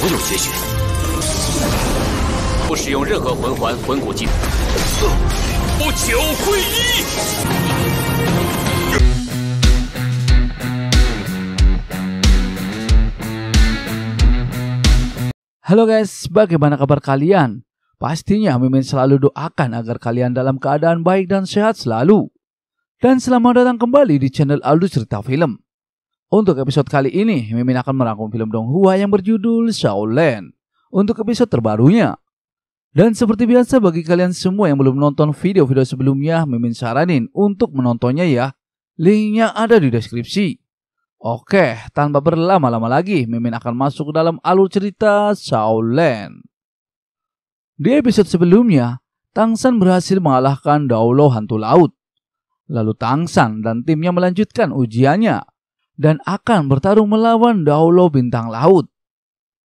所有邪血，不使用任何魂环、魂骨技能，不求归一。Halo guys, bagaimana kabar kalian? Pastinya Mimin selalu doakan agar kalian dalam keadaan baik dan sehat selalu. Dan selamat datang kembali di channel Aldo Cerita Film. Untuk episode kali ini, Mimin akan merangkum film Donghua yang berjudul Shaolin untuk episode terbarunya. Dan seperti biasa bagi kalian semua yang belum nonton video-video sebelumnya, Mimin saranin untuk menontonnya ya. Linknya ada di deskripsi. Oke, tanpa berlama-lama lagi, Mimin akan masuk ke dalam alur cerita Shaolin. Di episode sebelumnya, Tang San berhasil mengalahkan Daulo Hantu Laut. Lalu Tang San dan timnya melanjutkan ujiannya dan akan bertarung melawan Daulo Bintang Laut.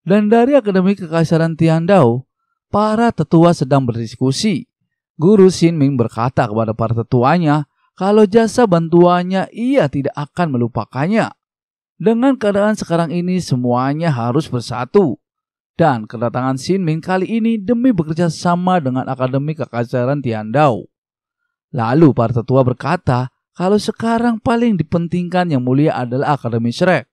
Dan dari Akademi Kekaisaran Tiandao, para tetua sedang berdiskusi. Guru Xinming berkata kepada para tetuanya kalau jasa bantuannya ia tidak akan melupakannya. Dengan keadaan sekarang ini semuanya harus bersatu dan kedatangan Xinming kali ini demi bekerja sama dengan Akademi Kekaisaran Tiandao. Lalu para tetua berkata kalau sekarang paling dipentingkan yang mulia adalah Akademi Shrek.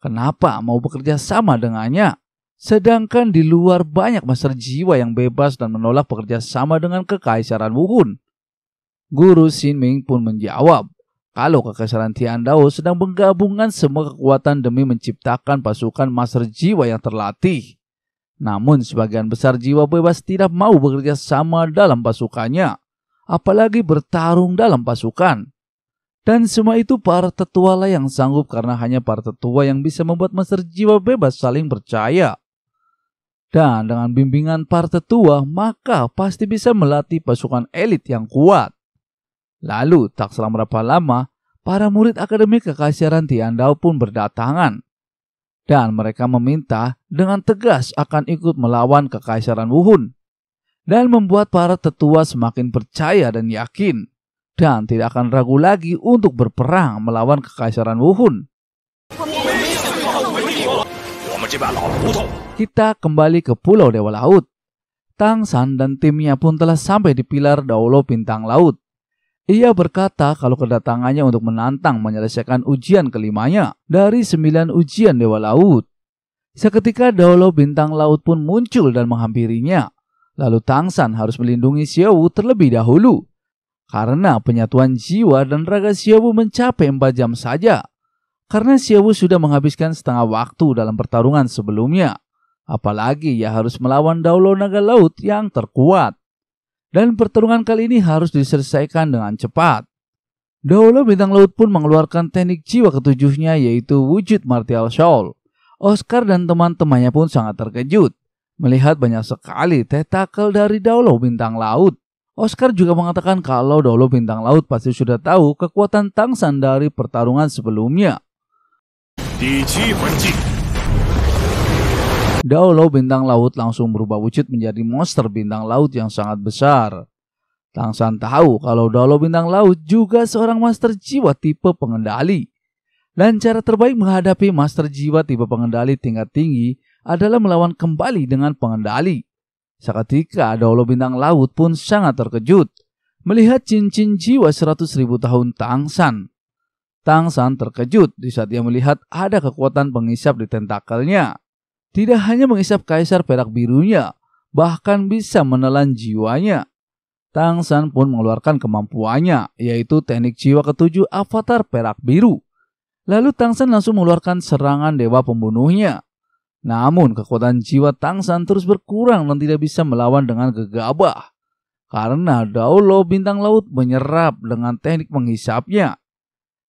Kenapa mau bekerja sama dengannya? Sedangkan di luar banyak master jiwa yang bebas dan menolak bekerja sama dengan kekaisaran Wukun. Guru Ming pun menjawab, kalau kekaisaran Tian Dao sedang menggabungkan semua kekuatan demi menciptakan pasukan master jiwa yang terlatih. Namun sebagian besar jiwa bebas tidak mau bekerja sama dalam pasukannya apalagi bertarung dalam pasukan. Dan semua itu para tetua lah yang sanggup karena hanya para tetua yang bisa membuat Master Jiwa bebas saling percaya. Dan dengan bimbingan para tetua, maka pasti bisa melatih pasukan elit yang kuat. Lalu, tak selama berapa lama, para murid akademi kekaisaran Tiandau pun berdatangan. Dan mereka meminta dengan tegas akan ikut melawan kekaisaran Wuhun dan membuat para tetua semakin percaya dan yakin dan tidak akan ragu lagi untuk berperang melawan kekaisaran Wuhun. Kita kembali ke Pulau Dewa Laut. Tang San dan timnya pun telah sampai di pilar Daulo Bintang Laut. Ia berkata kalau kedatangannya untuk menantang menyelesaikan ujian kelimanya dari sembilan ujian Dewa Laut. Seketika Daulo Bintang Laut pun muncul dan menghampirinya. Lalu Tang San harus melindungi Xiaowu terlebih dahulu. Karena penyatuan jiwa dan raga Xiaowu mencapai 4 jam saja. Karena Xiaowu sudah menghabiskan setengah waktu dalam pertarungan sebelumnya. Apalagi ia harus melawan Daulo Naga Laut yang terkuat. Dan pertarungan kali ini harus diselesaikan dengan cepat. Daulo Bintang Laut pun mengeluarkan teknik jiwa ketujuhnya yaitu wujud martial soul. Oscar dan teman-temannya pun sangat terkejut melihat banyak sekali tetakel dari Daulo bintang laut. Oscar juga mengatakan kalau Daulo bintang laut pasti sudah tahu kekuatan Tangsan dari pertarungan sebelumnya. Daulo bintang laut langsung berubah wujud menjadi monster bintang laut yang sangat besar. Tang Tangsan tahu kalau Daulo bintang laut juga seorang master jiwa tipe pengendali. Dan cara terbaik menghadapi master jiwa tipe pengendali tingkat tinggi adalah melawan kembali dengan pengendali. Seketika Daulo Bintang Laut pun sangat terkejut melihat cincin jiwa 100 ribu tahun Tang San terkejut di saat ia melihat ada kekuatan pengisap di tentakelnya. Tidak hanya mengisap kaisar perak birunya, bahkan bisa menelan jiwanya. Tang San pun mengeluarkan kemampuannya, yaitu teknik jiwa ketujuh avatar perak biru. Lalu Tang San langsung mengeluarkan serangan dewa pembunuhnya. Namun kekuatan jiwa Tang San terus berkurang dan tidak bisa melawan dengan gegabah. Karena Daulo bintang laut menyerap dengan teknik menghisapnya.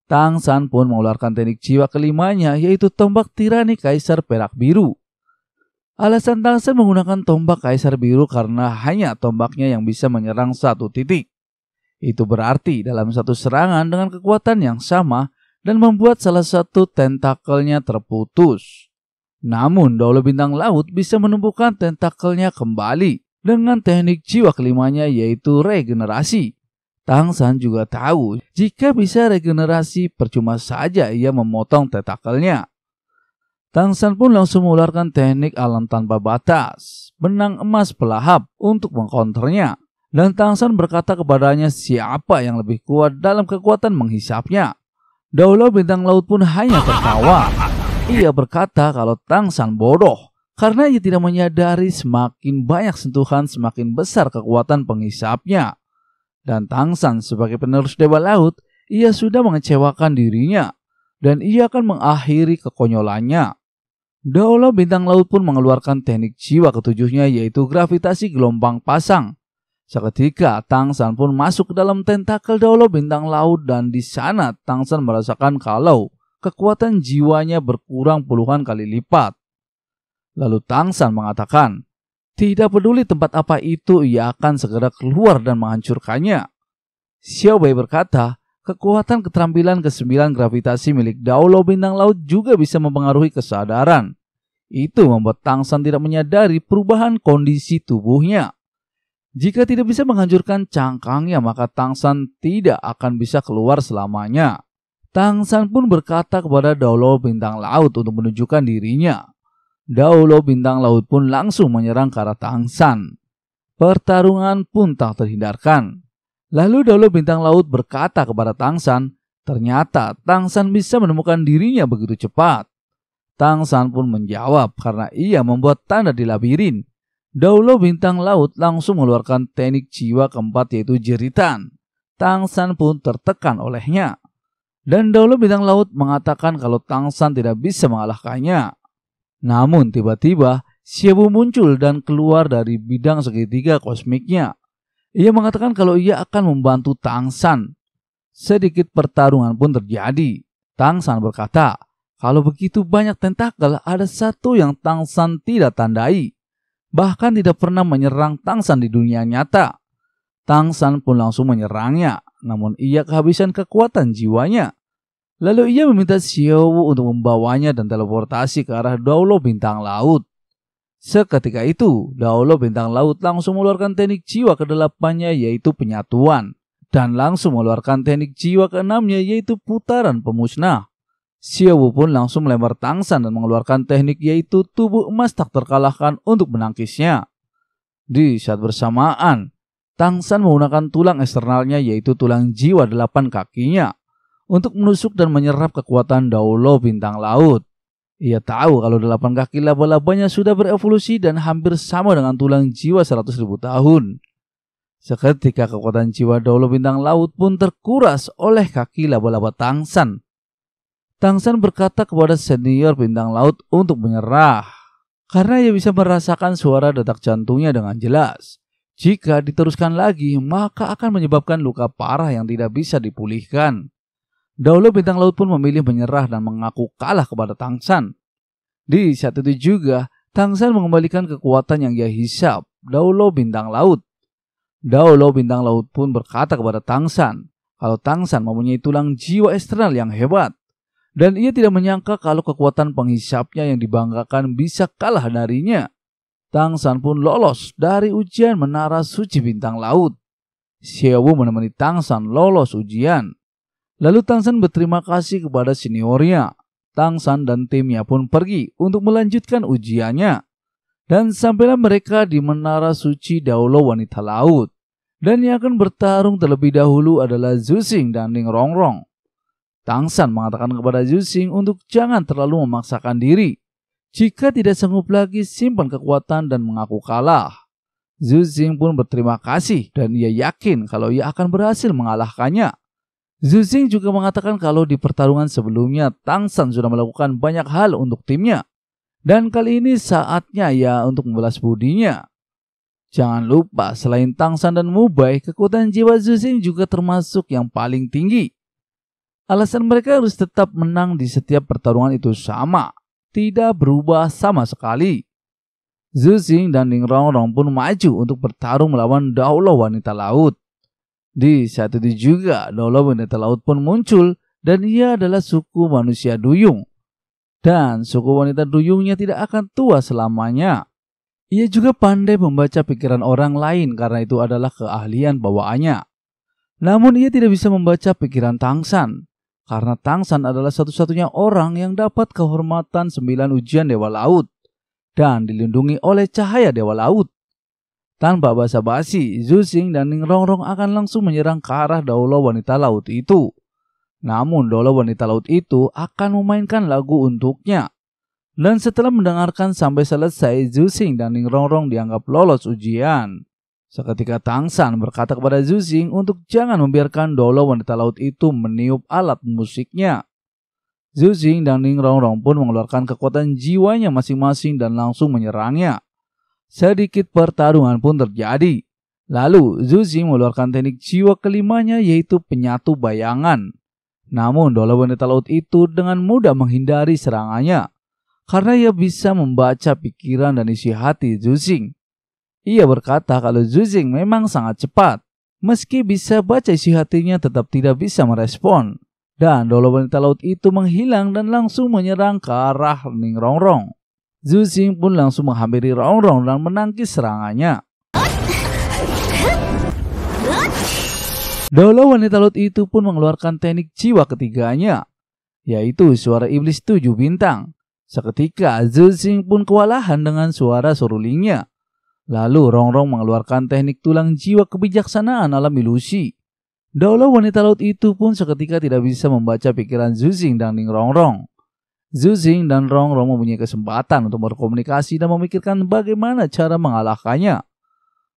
Tang San pun mengeluarkan teknik jiwa kelimanya yaitu tombak tirani kaisar perak biru. Alasan Tang San menggunakan tombak kaisar biru karena hanya tombaknya yang bisa menyerang satu titik. Itu berarti dalam satu serangan dengan kekuatan yang sama dan membuat salah satu tentakelnya terputus. Namun, daulah Bintang Laut bisa menumbuhkan tentakelnya kembali dengan teknik jiwa kelimanya yaitu regenerasi. Tang San juga tahu jika bisa regenerasi percuma saja ia memotong tentakelnya. Tang San pun langsung mengeluarkan teknik alam tanpa batas, benang emas pelahap untuk mengkonternya. Dan Tang San berkata kepadanya siapa yang lebih kuat dalam kekuatan menghisapnya. Daulah bintang laut pun hanya tertawa. Ia berkata kalau Tang San bodoh karena ia tidak menyadari semakin banyak sentuhan semakin besar kekuatan pengisapnya. Dan Tang San sebagai penerus Dewa Laut, ia sudah mengecewakan dirinya dan ia akan mengakhiri kekonyolannya. Daulah bintang laut pun mengeluarkan teknik jiwa ketujuhnya yaitu gravitasi gelombang pasang. Seketika Tang San pun masuk ke dalam tentakel Daulah bintang laut dan di sana Tang San merasakan kalau kekuatan jiwanya berkurang puluhan kali lipat. Lalu Tang San mengatakan, tidak peduli tempat apa itu, ia akan segera keluar dan menghancurkannya. Xiao Bei berkata, kekuatan keterampilan kesembilan gravitasi milik Dao Lo Bintang Laut juga bisa mempengaruhi kesadaran. Itu membuat Tang San tidak menyadari perubahan kondisi tubuhnya. Jika tidak bisa menghancurkan cangkangnya, maka Tang San tidak akan bisa keluar selamanya. Tang San pun berkata kepada Daulo Bintang Laut untuk menunjukkan dirinya. Daulo Bintang Laut pun langsung menyerang ke arah Tang San. Pertarungan pun tak terhindarkan. Lalu Daulo Bintang Laut berkata kepada Tang San, ternyata Tang San bisa menemukan dirinya begitu cepat. Tang San pun menjawab karena ia membuat tanda di labirin. Daulo Bintang Laut langsung mengeluarkan teknik jiwa keempat yaitu jeritan. Tang San pun tertekan olehnya. Dan dahulu Bintang Laut mengatakan kalau Tang San tidak bisa mengalahkannya. Namun tiba-tiba Wu muncul dan keluar dari bidang segitiga kosmiknya. Ia mengatakan kalau ia akan membantu Tang San. Sedikit pertarungan pun terjadi. Tang San berkata, kalau begitu banyak tentakel, ada satu yang Tang San tidak tandai. Bahkan tidak pernah menyerang Tang San di dunia nyata. Tang San pun langsung menyerangnya, namun ia kehabisan kekuatan jiwanya. Lalu ia meminta Xiao Wu untuk membawanya dan teleportasi ke arah Daulo Bintang Laut. Seketika itu, Daulo Bintang Laut langsung mengeluarkan teknik jiwa ke delapannya yaitu penyatuan. Dan langsung mengeluarkan teknik jiwa keenamnya yaitu putaran pemusnah. Xiao Wu pun langsung melempar Tang San dan mengeluarkan teknik yaitu tubuh emas tak terkalahkan untuk menangkisnya. Di saat bersamaan, Tang San menggunakan tulang eksternalnya yaitu tulang jiwa delapan kakinya untuk menusuk dan menyerap kekuatan Daulo bintang laut. Ia tahu kalau delapan kaki laba-labanya sudah berevolusi dan hampir sama dengan tulang jiwa 100 ribu tahun. Seketika kekuatan jiwa Daulo Bintang Laut pun terkuras oleh kaki laba-laba Tang San berkata kepada senior Bintang Laut untuk menyerah. Karena ia bisa merasakan suara detak jantungnya dengan jelas. Jika diteruskan lagi, maka akan menyebabkan luka parah yang tidak bisa dipulihkan. Dahulu bintang laut pun memilih menyerah dan mengaku kalah kepada Tang San. Di saat itu juga, Tang San mengembalikan kekuatan yang ia hisap, Daulo bintang laut. Daulo bintang laut pun berkata kepada Tang San, kalau Tang San mempunyai tulang jiwa eksternal yang hebat. Dan ia tidak menyangka kalau kekuatan penghisapnya yang dibanggakan bisa kalah darinya. Tang San pun lolos dari ujian menara suci bintang laut. Wu menemani Tang San lolos ujian. Lalu Tang San berterima kasih kepada seniornya. Tang San dan timnya pun pergi untuk melanjutkan ujiannya. Dan sampailah mereka di menara suci Daulo Wanita Laut. Dan yang akan bertarung terlebih dahulu adalah Zusing dan Ning Rongrong. Tang San mengatakan kepada Zusing untuk jangan terlalu memaksakan diri jika tidak sanggup lagi, simpan kekuatan dan mengaku kalah. Zhu Xing pun berterima kasih dan ia yakin kalau ia akan berhasil mengalahkannya. Zhu Xing juga mengatakan kalau di pertarungan sebelumnya Tang San sudah melakukan banyak hal untuk timnya. Dan kali ini saatnya ia untuk membalas budinya. Jangan lupa selain Tang San dan Mubai, kekuatan jiwa Zhu Xing juga termasuk yang paling tinggi. Alasan mereka harus tetap menang di setiap pertarungan itu sama, tidak berubah sama sekali. Zhu Xing dan Ning Rongrong pun maju untuk bertarung melawan Daulah wanita laut. Di saat itu juga Daulah wanita laut pun muncul dan ia adalah suku manusia duyung. Dan suku wanita duyungnya tidak akan tua selamanya. Ia juga pandai membaca pikiran orang lain karena itu adalah keahlian bawaannya. Namun ia tidak bisa membaca pikiran Tang San karena Tang San adalah satu-satunya orang yang dapat kehormatan sembilan ujian Dewa Laut dan dilindungi oleh cahaya Dewa Laut. Tanpa basa-basi, Xing dan Ning Rongrong akan langsung menyerang ke arah Daulah Wanita Laut itu. Namun Daulah Wanita Laut itu akan memainkan lagu untuknya. Dan setelah mendengarkan sampai selesai, Xing dan Ning Rongrong dianggap lolos ujian. Seketika Tang San berkata kepada Zuzing untuk jangan membiarkan Dolo wanita laut itu meniup alat musiknya. Zuzing dan Ning Rongrong pun mengeluarkan kekuatan jiwanya masing-masing dan langsung menyerangnya. Sedikit pertarungan pun terjadi. Lalu Zuzing mengeluarkan teknik jiwa kelimanya yaitu penyatu bayangan. Namun Dolo wanita laut itu dengan mudah menghindari serangannya. Karena ia bisa membaca pikiran dan isi hati Zuzing. Ia berkata kalau Zuzing memang sangat cepat. Meski bisa baca isi hatinya tetap tidak bisa merespon. Dan dolo wanita laut itu menghilang dan langsung menyerang ke arah Ning Rongrong. Zuzing pun langsung menghampiri Rongrong dan menangkis serangannya. Dolo wanita laut itu pun mengeluarkan teknik jiwa ketiganya, yaitu suara iblis tujuh bintang. Seketika, Zuzing pun kewalahan dengan suara surulingnya. Lalu Rongrong mengeluarkan teknik tulang jiwa kebijaksanaan alam ilusi. Daulah wanita laut itu pun seketika tidak bisa membaca pikiran Zuzing dan Ning Rongrong. Zuzing dan Rongrong mempunyai kesempatan untuk berkomunikasi dan memikirkan bagaimana cara mengalahkannya.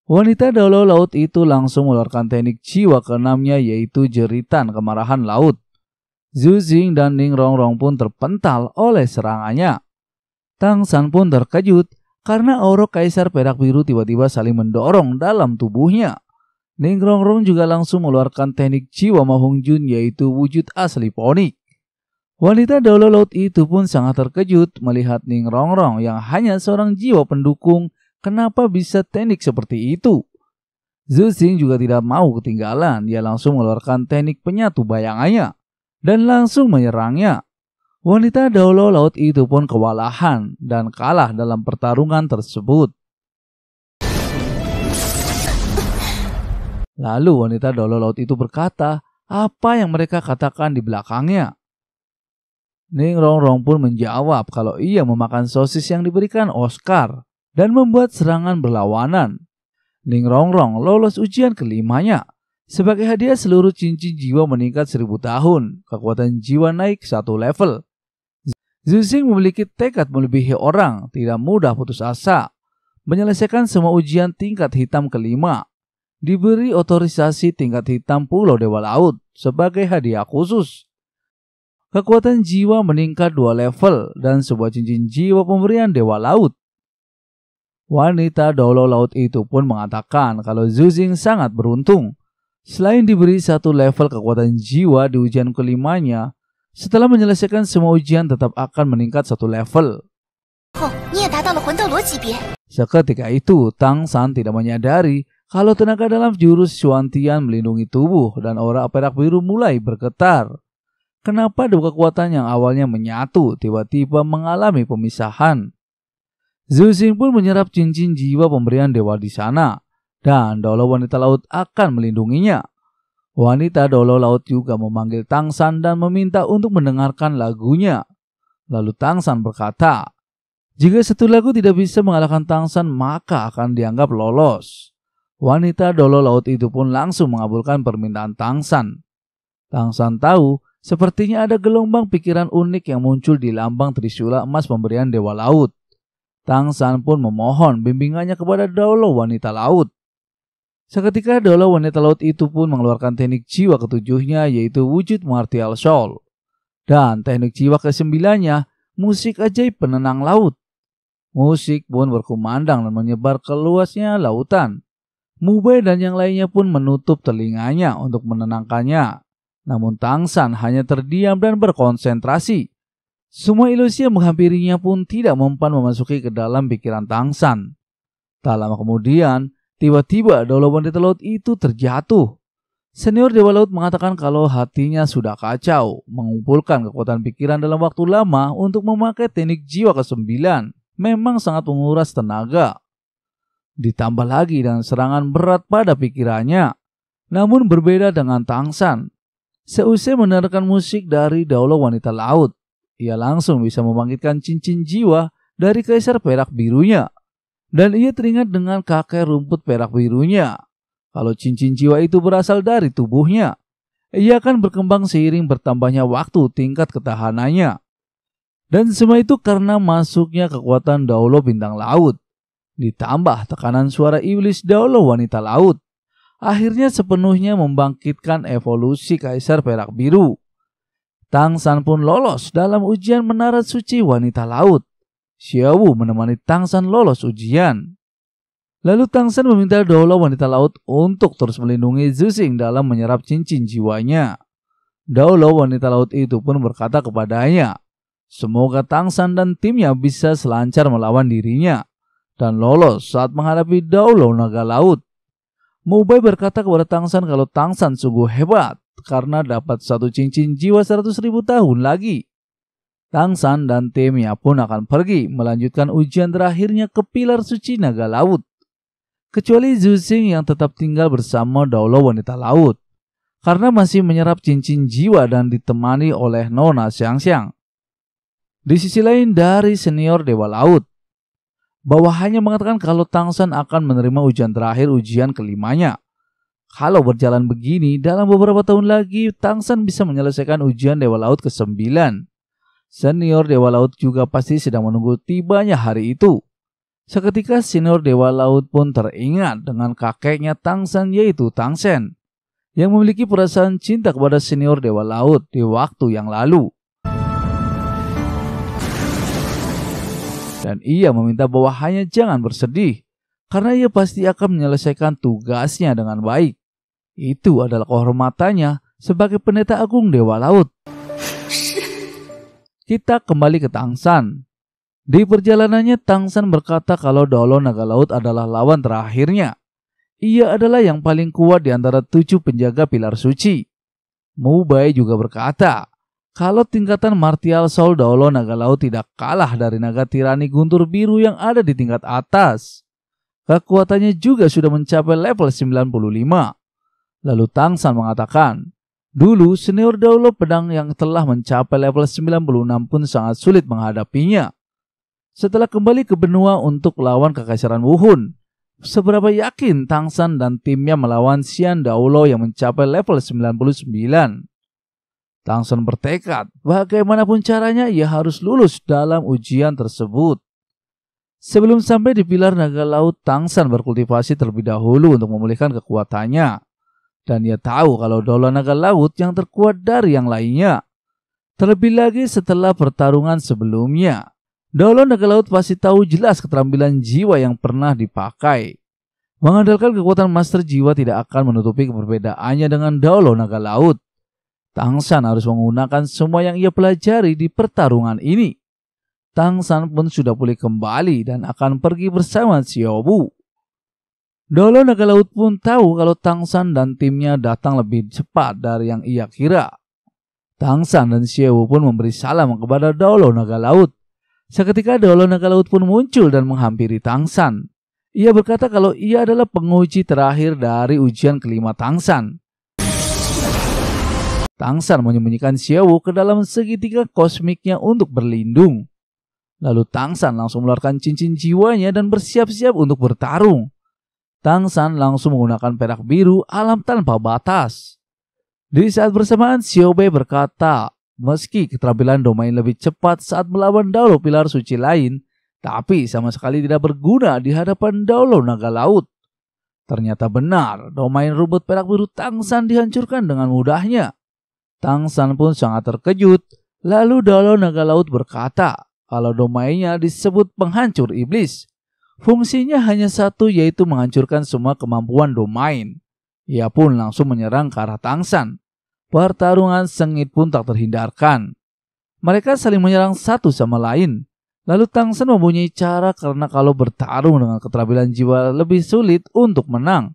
Wanita daulah laut itu langsung mengeluarkan teknik jiwa keenamnya yaitu jeritan kemarahan laut. Zuzing dan Ning Rongrong pun terpental oleh serangannya. Tang San pun terkejut karena aura kaisar perak biru tiba-tiba saling mendorong dalam tubuhnya. Ning Rongrong juga langsung mengeluarkan teknik jiwa Mahung Jun yaitu wujud asli ponik. Wanita daulah laut itu pun sangat terkejut melihat Ning Rongrong yang hanya seorang jiwa pendukung kenapa bisa teknik seperti itu. Zhu Xing juga tidak mau ketinggalan, dia langsung mengeluarkan teknik penyatu bayangannya dan langsung menyerangnya. Wanita Daulo Laut itu pun kewalahan dan kalah dalam pertarungan tersebut. Lalu wanita Daulo Laut itu berkata apa yang mereka katakan di belakangnya. Ning rong rong pun menjawab kalau ia memakan sosis yang diberikan Oscar dan membuat serangan berlawanan. Ning rong rong lolos ujian kelimanya sebagai hadiah seluruh cincin jiwa meningkat seribu tahun, kekuatan jiwa naik satu level. Zixing memiliki tekad melebihi orang, tidak mudah putus asa, menyelesaikan semua ujian tingkat hitam kelima, diberi otorisasi tingkat hitam Pulau Dewa Laut sebagai hadiah khusus. Kekuatan jiwa meningkat dua level dan sebuah cincin jiwa pemberian Dewa Laut. Wanita Dolo Laut itu pun mengatakan kalau Zuzing sangat beruntung. Selain diberi satu level kekuatan jiwa di ujian kelimanya, setelah menyelesaikan semua ujian tetap akan meningkat satu level. Seketika itu, Tang San tidak menyadari kalau tenaga dalam jurus Xuantian melindungi tubuh dan aura perak biru mulai bergetar. Kenapa dua kekuatan yang awalnya menyatu tiba-tiba mengalami pemisahan? Zhu Xing pun menyerap cincin jiwa pemberian dewa di sana, dan Dolo wanita laut akan melindunginya. Wanita dolo laut juga memanggil Tang San dan meminta untuk mendengarkan lagunya. Lalu Tang San berkata, jika satu lagu tidak bisa mengalahkan Tang San maka akan dianggap lolos. Wanita dolo laut itu pun langsung mengabulkan permintaan Tang San. Tang San tahu sepertinya ada gelombang pikiran unik yang muncul di lambang Trisula emas pemberian Dewa Laut. Tang San pun memohon bimbingannya kepada Dolo wanita laut. Seketika dola wanita laut itu pun mengeluarkan teknik jiwa ketujuhnya yaitu wujud martial soul. Dan teknik jiwa kesembilannya, musik ajaib penenang laut. Musik pun berkumandang dan menyebar ke luasnya lautan. Mubai dan yang lainnya pun menutup telinganya untuk menenangkannya. Namun Tang San hanya terdiam dan berkonsentrasi. Semua ilusi yang menghampirinya pun tidak mempan memasuki ke dalam pikiran Tang San. Tak lama kemudian, Tiba-tiba dolawan wanita laut itu terjatuh. Senior Dewa Laut mengatakan kalau hatinya sudah kacau, mengumpulkan kekuatan pikiran dalam waktu lama untuk memakai teknik jiwa ke-9 memang sangat menguras tenaga. Ditambah lagi dengan serangan berat pada pikirannya. Namun berbeda dengan Tang San, Seusai mendengarkan musik dari Daulah Wanita Laut, ia langsung bisa membangkitkan cincin jiwa dari kaisar perak birunya. Dan ia teringat dengan kakek rumput perak birunya. Kalau cincin jiwa itu berasal dari tubuhnya, ia akan berkembang seiring bertambahnya waktu tingkat ketahanannya. Dan semua itu karena masuknya kekuatan Daulo bintang laut. Ditambah tekanan suara iblis Daulo wanita laut. Akhirnya sepenuhnya membangkitkan evolusi Kaisar Perak Biru. Tang San pun lolos dalam ujian menara suci wanita laut. Xiaowu menemani Tang San lolos ujian. Lalu Tang San meminta Daulah wanita laut untuk terus melindungi Zuxing dalam menyerap cincin jiwanya. Daulah wanita laut itu pun berkata kepadanya, Semoga Tang San dan timnya bisa selancar melawan dirinya dan lolos saat menghadapi Daulah naga laut. Mubai berkata kepada Tang San kalau Tang San sungguh hebat karena dapat satu cincin jiwa seratus ribu tahun lagi. Tang San dan timnya pun akan pergi melanjutkan ujian terakhirnya ke pilar suci naga laut. Kecuali Xing yang tetap tinggal bersama Daulo wanita laut. Karena masih menyerap cincin jiwa dan ditemani oleh Nona Xiang Xiang. Di sisi lain dari senior Dewa Laut. Bawahannya mengatakan kalau Tang San akan menerima ujian terakhir ujian kelimanya. Kalau berjalan begini, dalam beberapa tahun lagi Tang San bisa menyelesaikan ujian Dewa Laut ke-9. Senior Dewa Laut juga pasti sedang menunggu tibanya hari itu. Seketika senior Dewa Laut pun teringat dengan kakeknya Tang San yaitu Tang Sen yang memiliki perasaan cinta kepada senior Dewa Laut di waktu yang lalu. Dan ia meminta bahwa hanya jangan bersedih karena ia pasti akan menyelesaikan tugasnya dengan baik. Itu adalah kehormatannya sebagai pendeta agung Dewa Laut. Kita kembali ke Tang San. Di perjalanannya, Tang San berkata kalau Dolo Naga Laut adalah lawan terakhirnya. Ia adalah yang paling kuat di antara tujuh penjaga pilar suci. Mubai juga berkata, kalau tingkatan martial Soul Dolo Naga Laut tidak kalah dari naga tirani guntur biru yang ada di tingkat atas. Kekuatannya juga sudah mencapai level 95. Lalu Tang San mengatakan, Dulu, senior Daulo pedang yang telah mencapai level 96 pun sangat sulit menghadapinya. Setelah kembali ke benua untuk lawan kekaisaran Wuhun, seberapa yakin Tang San dan timnya melawan Xian Daulo yang mencapai level 99? Tang San bertekad, bagaimanapun caranya ia harus lulus dalam ujian tersebut. Sebelum sampai di pilar naga laut, Tang San berkultivasi terlebih dahulu untuk memulihkan kekuatannya. Dan ia tahu kalau daulah naga laut yang terkuat dari yang lainnya. Terlebih lagi setelah pertarungan sebelumnya. Daulah naga laut pasti tahu jelas keterampilan jiwa yang pernah dipakai. Mengandalkan kekuatan master jiwa tidak akan menutupi perbedaannya dengan Daulah Naga Laut. Tang San harus menggunakan semua yang ia pelajari di pertarungan ini. Tang San pun sudah pulih kembali dan akan pergi bersama Siobu. Dolo Naga Laut pun tahu kalau Tang San dan timnya datang lebih cepat dari yang ia kira. Tang San dan Wu pun memberi salam kepada Dolo Naga Laut. Seketika Dolo Naga Laut pun muncul dan menghampiri Tang San. Ia berkata kalau ia adalah penguji terakhir dari ujian kelima Tang San. Tang San menyembunyikan Wu ke dalam segitiga kosmiknya untuk berlindung. Lalu Tang San langsung melarikan cincin jiwanya dan bersiap-siap untuk bertarung. Tang San langsung menggunakan perak biru alam tanpa batas. Di saat bersamaan, Xiao Bei berkata, meski keterampilan domain lebih cepat saat melawan Daulo pilar suci lain, tapi sama sekali tidak berguna di hadapan Daulo naga laut. Ternyata benar, domain rumput perak biru Tang San dihancurkan dengan mudahnya. Tang San pun sangat terkejut. Lalu Daulo naga laut berkata, kalau domainnya disebut penghancur iblis, Fungsinya hanya satu yaitu menghancurkan semua kemampuan domain. Ia pun langsung menyerang ke arah Tangsan. Pertarungan sengit pun tak terhindarkan. Mereka saling menyerang satu sama lain. Lalu Tangsan mempunyai cara karena kalau bertarung dengan keterampilan jiwa lebih sulit untuk menang.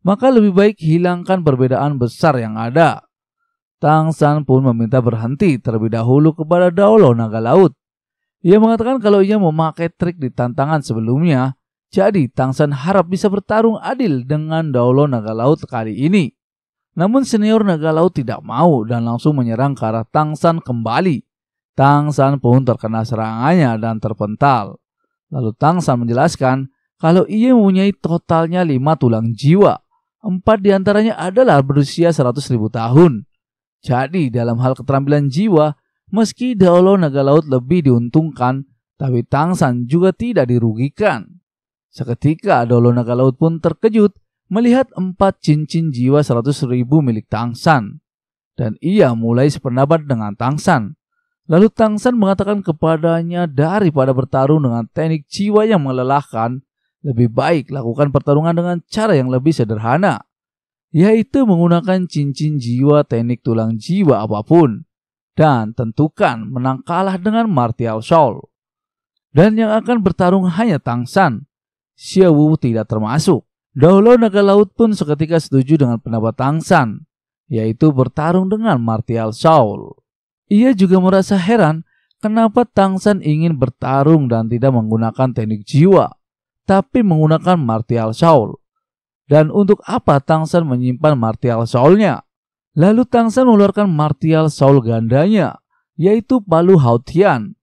Maka lebih baik hilangkan perbedaan besar yang ada. Tangsan pun meminta berhenti terlebih dahulu kepada Daolo Naga Laut. Ia mengatakan kalau ia memakai trik di tantangan sebelumnya, jadi Tang San harap bisa bertarung adil dengan Daulo Naga Laut kali ini. Namun senior Naga Laut tidak mau dan langsung menyerang ke arah Tang San kembali. Tang San pun terkena serangannya dan terpental. Lalu Tang San menjelaskan kalau ia mempunyai totalnya lima tulang jiwa. Empat diantaranya adalah berusia 100.000 tahun. Jadi dalam hal keterampilan jiwa, Meski Daolo Naga Laut lebih diuntungkan, tapi Tang San juga tidak dirugikan. Seketika Daolo Naga Laut pun terkejut melihat empat cincin jiwa seratus ribu milik San. Dan ia mulai sependapat dengan Tang San. Lalu Tang San mengatakan kepadanya daripada bertarung dengan teknik jiwa yang melelahkan, lebih baik lakukan pertarungan dengan cara yang lebih sederhana, yaitu menggunakan cincin jiwa teknik tulang jiwa apapun dan tentukan menang kalah dengan Martial Soul. Dan yang akan bertarung hanya Tang San. Wu tidak termasuk. Dahulu Naga Laut pun seketika setuju dengan pendapat Tang San, yaitu bertarung dengan Martial Soul. Ia juga merasa heran kenapa Tang San ingin bertarung dan tidak menggunakan teknik jiwa, tapi menggunakan Martial Soul. Dan untuk apa Tang San menyimpan Martial Soulnya? Lalu Tang San mengeluarkan martial Saul gandanya, yaitu Palu Hautian.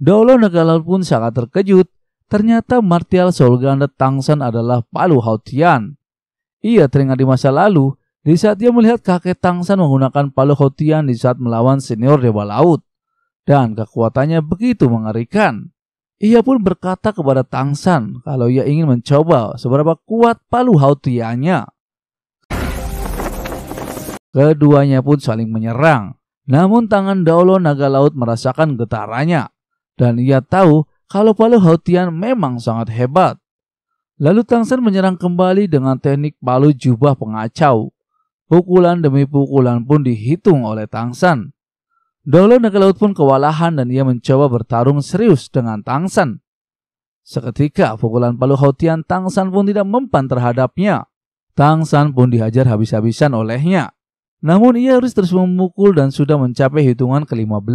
Daulah Negala pun sangat terkejut, ternyata martial Saul ganda Tang San adalah Palu Hautian. Ia teringat di masa lalu, di saat ia melihat kakek Tang San menggunakan Palu Hautian di saat melawan senior Dewa Laut. Dan kekuatannya begitu mengerikan. Ia pun berkata kepada Tang San kalau ia ingin mencoba seberapa kuat Palu Hautiannya. Keduanya pun saling menyerang. Namun tangan Daolo naga laut merasakan getarannya. Dan ia tahu kalau palu Hautian memang sangat hebat. Lalu Tang San menyerang kembali dengan teknik palu jubah pengacau. Pukulan demi pukulan pun dihitung oleh Tang San. Daulo naga laut pun kewalahan dan ia mencoba bertarung serius dengan Tang San. Seketika pukulan palu Hautian Tang San pun tidak mempan terhadapnya. Tang San pun dihajar habis-habisan olehnya. Namun ia harus terus memukul dan sudah mencapai hitungan ke-15.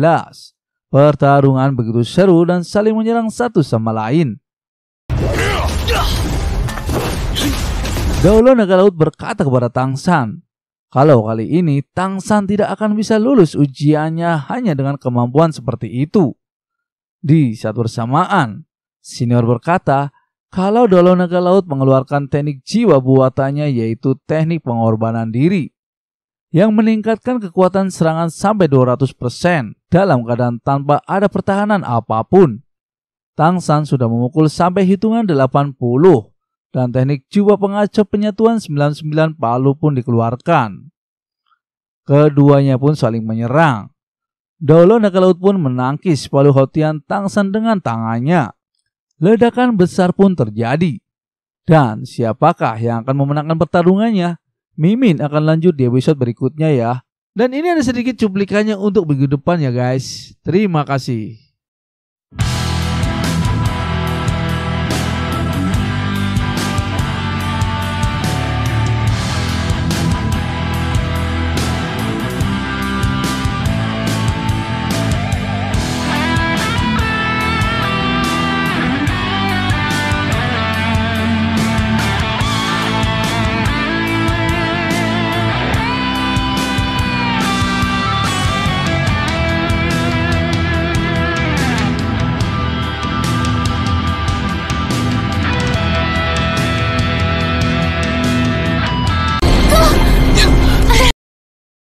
Pertarungan begitu seru dan saling menyerang satu sama lain. Daulo Naga Laut berkata kepada Tang San, kalau kali ini Tang San tidak akan bisa lulus ujiannya hanya dengan kemampuan seperti itu. Di saat bersamaan, Senior berkata, kalau Daulo Naga Laut mengeluarkan teknik jiwa buatannya yaitu teknik pengorbanan diri yang meningkatkan kekuatan serangan sampai 200% dalam keadaan tanpa ada pertahanan apapun. Tang San sudah memukul sampai hitungan 80 dan teknik jiwa pengacau penyatuan 99 palu pun dikeluarkan. Keduanya pun saling menyerang. Naga Laut pun menangkis palu Hotian Tang San dengan tangannya. Ledakan besar pun terjadi. Dan siapakah yang akan memenangkan pertarungannya? Mimin akan lanjut di episode berikutnya ya. Dan ini ada sedikit cuplikannya untuk minggu depan ya guys. Terima kasih.